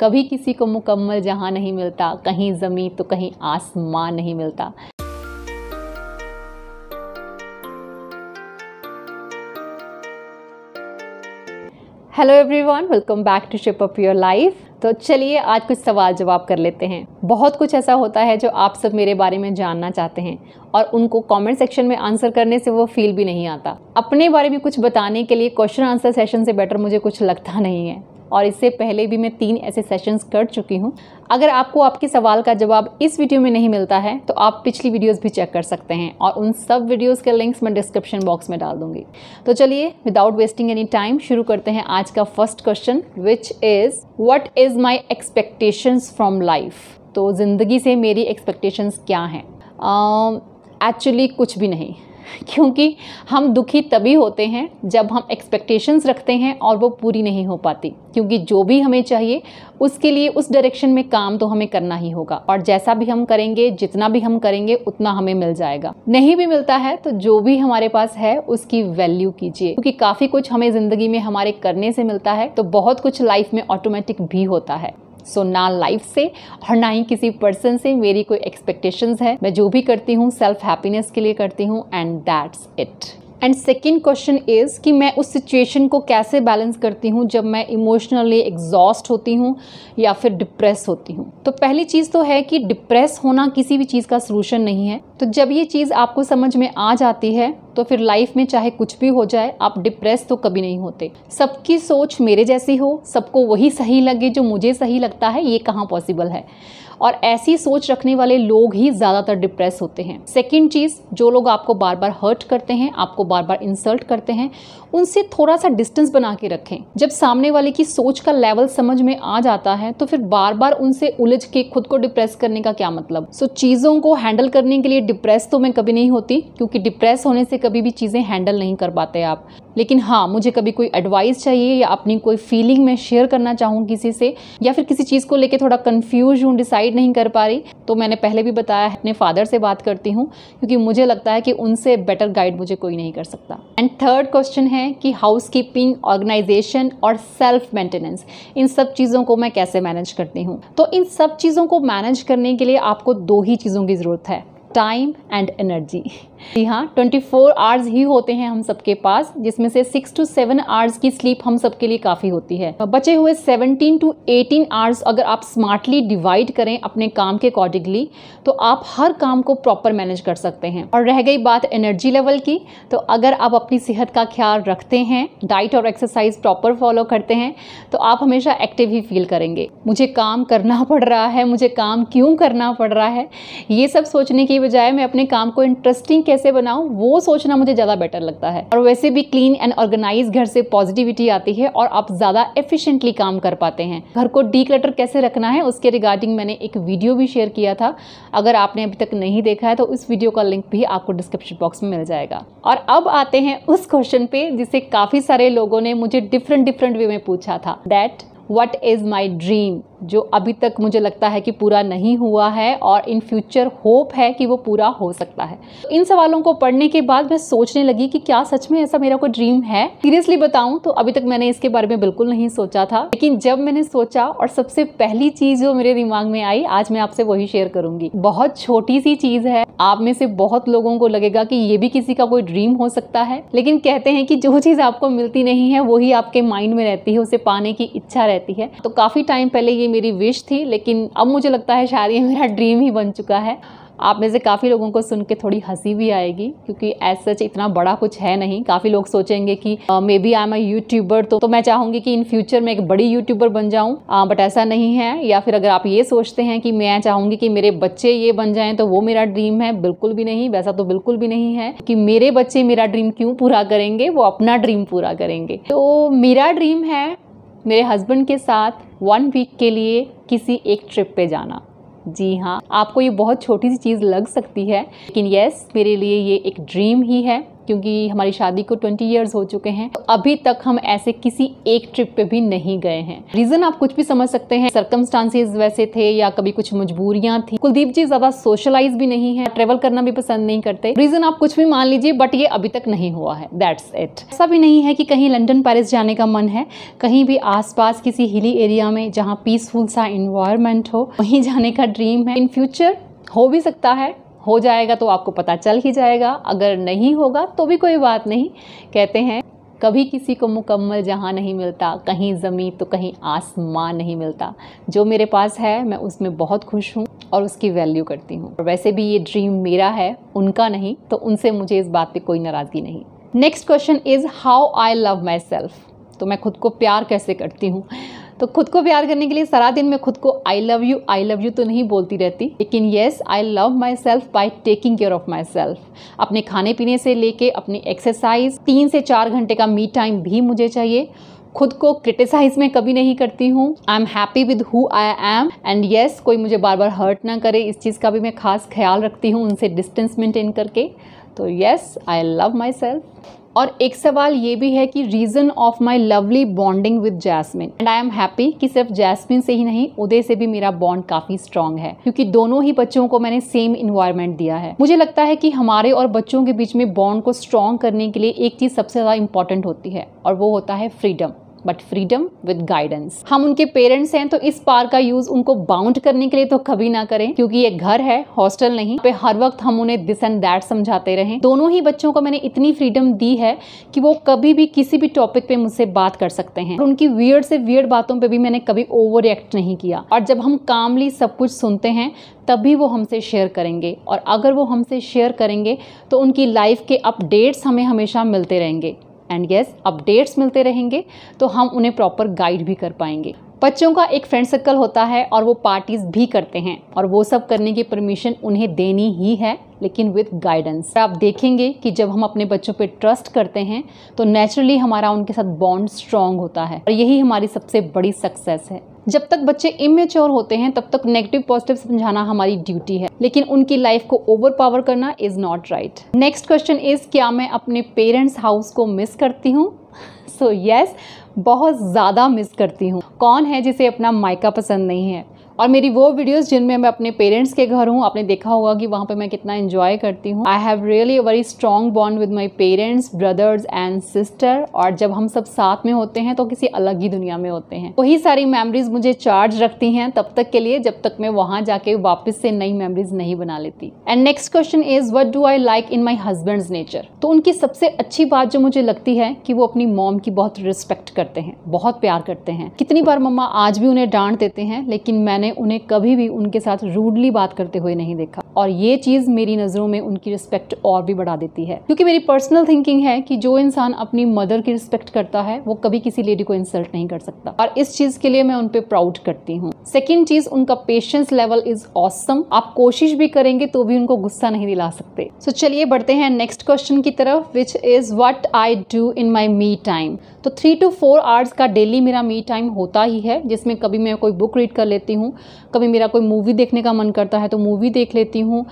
कभी किसी को मुकम्मल जहां नहीं मिलता कहीं जमीन तो कहीं आसमान नहीं मिलता hello everyone welcome back to shape up your life तो चलिए आज कुछ सवाल जवाब कर लेते हैं बहुत कुछ ऐसा होता है जो आप सब मेरे बारे में जानना चाहते हैं और उनको कमेंट सेक्शन में आंसर करने से वो फील भी नहीं आता अपने बारे में कुछ बताने के लिए क्वेश्चन आंसर सेशन से बेटर मुझे कुछ लगता नहीं है और इससे पहले भी मैं तीन ऐसे सेशंस कर चुकी हूँ अगर आपको आपके सवाल का जवाब इस वीडियो में नहीं मिलता है तो आप पिछली वीडियोस भी चेक कर सकते हैं और उन सब वीडियोस के लिंक्स मैं डिस्क्रिप्शन बॉक्स में डाल दूंगी तो चलिए विदाउट वेस्टिंग एनी टाइम शुरू करते हैं आज का first question which is what is my expectations from life तो ज़िंदगी से मेरी एक्सपेक्टेशंस क्या हैं एक्चुअली uh, कुछ भी नहीं क्योंकि हम दुखी तभी होते हैं जब हम एक्सपेक्टेशंस रखते हैं और वो पूरी नहीं हो पाती क्योंकि जो भी हमें चाहिए उसके लिए उस डायरेक्शन में काम तो हमें करना ही होगा और जैसा भी हम करेंगे जितना भी हम करेंगे उतना हमें मिल जाएगा नहीं भी मिलता है तो जो भी हमारे पास है उसकी वैल्यू कीजिए क्योंकि काफ़ी कुछ हमें ज़िंदगी में हमारे करने से मिलता है तो बहुत कुछ लाइफ में ऑटोमेटिक भी होता है सो so, ना लाइफ से और ना ही किसी पर्सन से मेरी कोई एक्सपेक्टेशंस है मैं जो भी करती हूँ सेल्फ हैप्पीनेस के लिए करती हूँ and that's it and second question is कि मैं उस सिचुएशन को कैसे बैलेंस करती हूँ जब मैं इमोशनली एग्जॉस्ट होती हूँ या फिर डिप्रेस होती हूँ तो पहली चीज़ तो है कि डिप्रेस होना किसी भी चीज़ का सोलूशन नहीं है तो जब ये चीज़ आपको समझ में आ जाती है तो फिर लाइफ में चाहे कुछ भी हो जाए आप डिप्रेस तो कभी नहीं होते सबकी सोच मेरे जैसी हो सबको वही सही लगे जो मुझे सही लगता है ये कहाँ पॉसिबल है और ऐसी सोच रखने वाले लोग ही ज़्यादातर डिप्रेस होते हैं सेकेंड चीज़ जो लोग आपको बार बार हर्ट करते हैं आपको बार बार इंसल्ट करते हैं उनसे थोड़ा सा डिस्टेंस बना के रखें जब सामने वाले की सोच का लेवल समझ में आ जाता है तो फिर बार बार उनसे उलझ के खुद को डिप्रेस करने का क्या मतलब सो so, चीज़ों को हैंडल करने के लिए डिप्रेस तो मैं कभी नहीं होती क्योंकि डिप्रेस होने से कभी भी चीज़ें हैंडल नहीं कर पाते आप लेकिन हाँ मुझे कभी कोई एडवाइस चाहिए या अपनी कोई फीलिंग मैं शेयर करना चाहूँ किसी से या फिर किसी चीज़ को लेके थोड़ा कन्फ्यूज हूँ डिसाइड नहीं कर पा रही तो मैंने पहले भी बताया अपने फादर से बात करती हूँ क्योंकि मुझे लगता है कि उनसे बेटर गाइड मुझे कोई नहीं कर सकता एंड थर्ड क्वेश्चन है कि हाउस कीपिंग ऑर्गेनाइजेशन और सेल्फ मेंटेनेंस इन सब चीज़ों को मैं कैसे मैनेज करती हूँ तो इन सब चीज़ों को मैनेज करने के लिए आपको दो ही चीज़ों की ज़रूरत है time and energy जी हाँ ट्वेंटी फोर आवर्स ही होते हैं हम सबके पास जिसमें से सिक्स टू सेवन आवर्स की स्लीप हम सबके लिए काफ़ी होती है बचे हुए सेवनटीन टू एटीन आवर्स अगर आप स्मार्टली डिवाइड करें अपने काम के अकॉर्डिंगली तो आप हर काम को प्रॉपर मैनेज कर सकते हैं और रह गई बात एनर्जी लेवल की तो अगर आप अपनी सेहत का ख्याल रखते हैं डाइट और एक्सरसाइज प्रॉपर फॉलो करते हैं तो आप हमेशा एक्टिव ही फील करेंगे मुझे काम करना पड़ रहा है मुझे काम क्यों करना पड़ रहा है ये सब सोचने की बजाय मैं अपने काम को इंटरेस्टिंग कैसे बनाऊं वो सोचना मुझे ज़्यादा बेटर लगता है और वैसे भी क्लीन एंड ऑर्गेनाइज घर से पॉजिटिविटी आती है और आप ज़्यादा एफिशिएंटली काम कर पाते हैं घर को डी कैसे रखना है उसके रिगार्डिंग मैंने एक वीडियो भी शेयर किया था अगर आपने अभी तक नहीं देखा है तो उस वीडियो का लिंक भी आपको डिस्क्रिप्शन बॉक्स में मिल जाएगा और अब आते हैं उस क्वेश्चन पे जिसे काफ़ी सारे लोगों ने मुझे डिफरेंट डिफरेंट वे में पूछा था that what is my dream जो अभी तक मुझे लगता है कि पूरा नहीं हुआ है और इन फ्यूचर होप है कि वो पूरा हो सकता है तो इन सवालों को पढ़ने के बाद मैं सोचने लगी कि क्या सच में ऐसा मेरा कोई ड्रीम है सीरियसली बताऊं तो अभी तक मैंने इसके बारे में बिल्कुल नहीं सोचा था लेकिन जब मैंने सोचा और सबसे पहली चीज़ जो मेरे दिमाग में आई आज मैं आपसे वही शेयर करूंगी बहुत छोटी सी चीज़ है आप में से बहुत लोगों को लगेगा कि ये भी किसी का कोई ड्रीम हो सकता है लेकिन कहते हैं कि जो चीज़ आपको मिलती नहीं है वही आपके माइंड में रहती है उसे पाने की इच्छा रहती है तो काफ़ी टाइम पहले ये मेरी विश थी लेकिन अब मुझे लगता है शायद ये मेरा ड्रीम ही बन चुका है आप में से काफ़ी लोगों को सुन के थोड़ी हंसी भी आएगी क्योंकि एज सच इतना बड़ा कुछ है नहीं काफ़ी लोग सोचेंगे कि maybe I am a YouTuber तो तो मैं चाहूँगी कि इन फ्यूचर मैं एक बड़ी यूट्यूबर बन जाऊँ बट ऐसा नहीं है या फिर अगर आप ये सोचते हैं कि मैं चाहूँगी कि मेरे बच्चे ये बन जाएँ तो वो मेरा ड्रीम है बिल्कुल भी नहीं वैसा तो बिल्कुल भी नहीं है कि मेरे बच्चे मेरा ड्रीम क्यों पूरा करेंगे वो अपना ड्रीम पूरा करेंगे तो मेरा ड्रीम है मेरे हस्बैंड के साथ वन वीक के लिए किसी एक ट्रिप पे जाना जी हाँ आपको ये बहुत छोटी सी चीज़ लग सकती है लेकिन यस मेरे लिए ये एक ड्रीम ही है क्योंकि हमारी शादी को 20 इयर्स हो चुके हैं तो अभी तक हम ऐसे किसी एक ट्रिप पे भी नहीं गए हैं रीज़न आप कुछ भी समझ सकते हैं सर्कमस्टांसेज वैसे थे या कभी कुछ मजबूरियां थी कुलदीप जी ज़्यादा सोशलाइज भी नहीं है ट्रेवल करना भी पसंद नहीं करते रीज़न आप कुछ भी मान लीजिए बट ये अभी तक नहीं हुआ है दैट्स इट ऐसा भी नहीं है कि कहीं लंडन पेरिस जाने का मन है कहीं भी आस किसी हिली एरिया में जहाँ पीसफुल सा इन्वायरमेंट हो वहीं जाने का ड्रीम है इन फ्यूचर हो भी सकता है हो जाएगा तो आपको पता चल ही जाएगा अगर नहीं होगा तो भी कोई बात नहीं कहते हैं कभी किसी को मुकम्मल जहाँ नहीं मिलता कहीं ज़मीन तो कहीं आसमान नहीं मिलता जो मेरे पास है मैं उसमें बहुत खुश हूँ और उसकी वैल्यू करती हूँ वैसे भी ये ड्रीम मेरा है उनका नहीं तो उनसे मुझे इस बात पे कोई नाराज़गी नहीं next question is how I love myself तो मैं खुद को प्यार कैसे करती हूँ तो खुद को प्यार करने के लिए सारा दिन मैं खुद को I love you I love you तो नहीं बोलती रहती लेकिन yes I love myself by taking care of myself अपने खाने पीने से लेके अपनी एक्सरसाइज तीन से चार घंटे का मी टाइम भी मुझे चाहिए खुद को क्रिटिसाइज में कभी नहीं करती हूँ I am happy with who I am and yes कोई मुझे बार बार हर्ट ना करे इस चीज़ का भी मैं खास ख्याल रखती हूँ उनसे डिस्टेंस मेंटेन करके तो yes I love myself और एक सवाल ये भी है कि reason of my lovely bonding with Jasmine and I am happy कि सिर्फ जैस्मिन से ही नहीं उदय से भी मेरा बॉन्ड काफ़ी स्ट्रांग है क्योंकि दोनों ही बच्चों को मैंने सेम इन्वायरमेंट दिया है मुझे लगता है कि हमारे और बच्चों के बीच में बॉन्ड को स्ट्रांग करने के लिए एक चीज़ सबसे ज़्यादा इंपॉर्टेंट होती है और वो होता है freedom but freedom with guidance हम उनके पेरेंट्स हैं तो इस पार का यूज उनको बाउंड करने के लिए तो कभी ना करें क्योंकि ये घर है हॉस्टल नहीं पे हर वक्त हम उन्हें दिस एंड दैट समझाते रहे दोनों ही बच्चों को मैंने इतनी फ्रीडम दी है कि वो कभी भी किसी भी टॉपिक पे मुझसे बात कर सकते हैं और उनकी वियर्ड से वियर्ड बातों पे भी मैंने कभी ओवर रिएक्ट नहीं किया और जब हम कामली सब कुछ सुनते हैं तभी वो हमसे शेयर करेंगे और अगर वो हमसे शेयर करेंगे तो उनकी लाइफ के अपडेट्स हमें हमेशा मिलते रहेंगे एंड यस अपडेट्स मिलते रहेंगे तो हम उन्हें प्रॉपर गाइड भी कर पाएंगे बच्चों का एक फ्रेंड सर्कल होता है और वो पार्टीज़ भी करते हैं और वो सब करने की परमिशन उन्हें देनी ही है लेकिन विद गाइडेंस आप देखेंगे कि जब हम अपने बच्चों पे ट्रस्ट करते हैं तो नेचुरली हमारा उनके साथ बॉन्ड स्ट्रांग होता है और यही हमारी सबसे बड़ी सक्सेस है जब तक बच्चे इमेच्योर होते हैं तब तक नेगेटिव पॉजिटिव समझाना हमारी ड्यूटी है लेकिन उनकी लाइफ को ओवर पावर करना is not right next question is क्या मैं अपने पेरेंट्स हाउस को मिस करती हूँ सो यस बहुत ज़्यादा मिस करती हूँ कौन है जिसे अपना मायका पसंद नहीं है और मेरी वो वीडियोज़ जिनमें मैं अपने पेरेंट्स के घर हूँ आपने देखा होगा कि वहाँ पर मैं कितना इन्जॉय करती हूँ I have really a very strong bond with my parents brothers and sister और जब हम सब साथ में होते हैं तो किसी अलग ही दुनिया में होते हैं वही सारी मेमरीज मुझे चार्ज रखती हैं तब तक के लिए जब तक मैं वहाँ जाके वापस से नई मेमरीज नहीं बना लेती and next question is what do I like in my husband's nature तो उनकी सबसे अच्छी बात जो मुझे लगती है कि वो अपनी मॉम की बहुत रिस्पेक्ट करते हैं बहुत प्यार करते हैं कितनी बार मम्मा आज भी उन्हें डांट देते हैं लेकिन मैंने मैंने उन्हें कभी भी उनके साथ रूडली बात करते हुए नहीं देखा और ये चीज़ मेरी नज़रों में उनकी रिस्पेक्ट और भी बढ़ा देती है क्योंकि मेरी पर्सनल थिंकिंग है कि जो इंसान अपनी मदर की रिस्पेक्ट करता है वो कभी किसी लेडी को इंसल्ट नहीं कर सकता और इस चीज़ के लिए मैं उन पर प्राउड करती हूँ सेकेंड चीज़ उनका पेशेंस लेवल इज़ ऑसम आप कोशिश भी करेंगे तो भी उनको गुस्सा नहीं दिला सकते सो so, चलिए बढ़ते हैं नेक्स्ट क्वेश्चन की तरफ which is what I do in my me time तो थ्री टू फोर आवर्स का डेली मेरा मी टाइम होता ही है जिसमें कभी मैं कोई बुक रीड कर लेती हूँ कभी मेरा कोई मूवी देखने का मन करता है तो मूवी देख लेती हूँ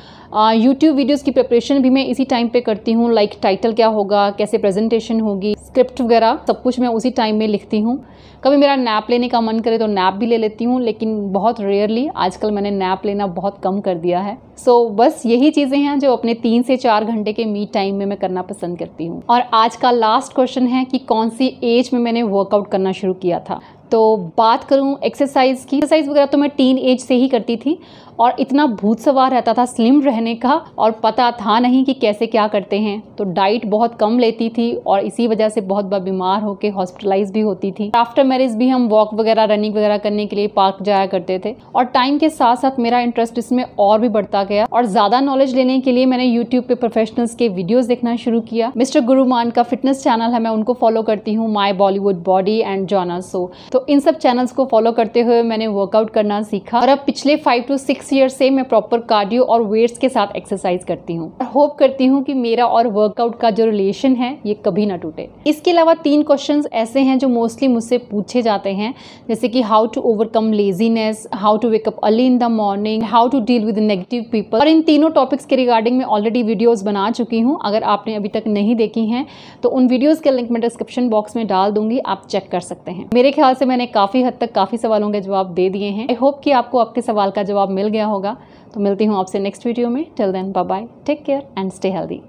यूट्यूब वीडियोज़ की प्रिपरेशन भी मैं इसी टाइम पर करती हूँ लाइक टाइटल क्या होगा कैसे प्रेजेंटेशन होगी स्क्रिप्ट वगैरह सब कुछ मैं उसी टाइम में लिखती हूँ कभी मेरा नैप लेने का मन करे तो नैप भी ले लेती हूँ लेकिन बहुत रेयरली आजकल मैंने नैप लेना बहुत कम कर दिया है सो so, बस यही चीज़ें हैं जो अपने तीन से चार घंटे के मी टाइम में मैं करना पसंद करती हूँ और आज का लास्ट क्वेश्चन है कि कौन सी एज में मैंने वर्कआउट करना शुरू किया था तो बात करूँ एक्सरसाइज की एक्सरसाइज वगैरह तो मैं टीन एज से ही करती थी और इतना भूत सवार रहता था स्लिम रहने का और पता था नहीं कि कैसे क्या करते हैं तो डाइट बहुत कम लेती थी और इसी वजह से बहुत बार बीमार होकर हॉस्पिटलाइज भी होती थी आफ्टर मैरिज भी हम वॉक वगैरह रनिंग वगैरह करने के लिए पार्क जाया करते थे और टाइम के साथ साथ मेरा इंटरेस्ट इसमें और भी बढ़ता गया और ज़्यादा नॉलेज लेने के लिए मैंने यूट्यूब पे प्रोफेशनल्स के वीडियोस देखना शुरू किया मिस्टर गुरुमान का फिटनेस चैनल है मैं उनको फॉलो करती हूँ my Bollywood body and genre so तो इन सब चैनल्स को फॉलो करते हुए मैंने वर्कआउट करना सीखा और अब पिछले five two six six year से मैं प्रॉपर कार्डियो और वेट्स के साथ एक्सरसाइज करती हूँ और होप करती हूँ कि मेरा और वर्कआउट का जो रिलेशन है ये कभी ना टूटे इसके अलावा तीन क्वेश्चन ऐसे हैं जो मोस्टली मुझसे पूछे जाते हैं जैसे कि how to overcome laziness how to wake up early in the morning how to deal with negative people और इन तीनों टॉपिक्स के रिगार्डिंग मैं ऑलरेडी वीडियोज़ बना चुकी हूँ अगर आपने अभी तक नहीं देखी हैं तो उन वीडियोज़ के लिंक मैं डिस्क्रिप्शन बॉक्स में डाल दूंगी आप चेक कर सकते हैं मेरे ख्याल से मैंने काफ़ी हद तक काफ़ी सवालों के जवाब दे दिए हैं आई होप कि आपको आपके सवाल का जवाब मिल गया गया होगा तो मिलती हूँ आपसे नेक्स्ट वीडियो में till then bye bye take care and stay healthy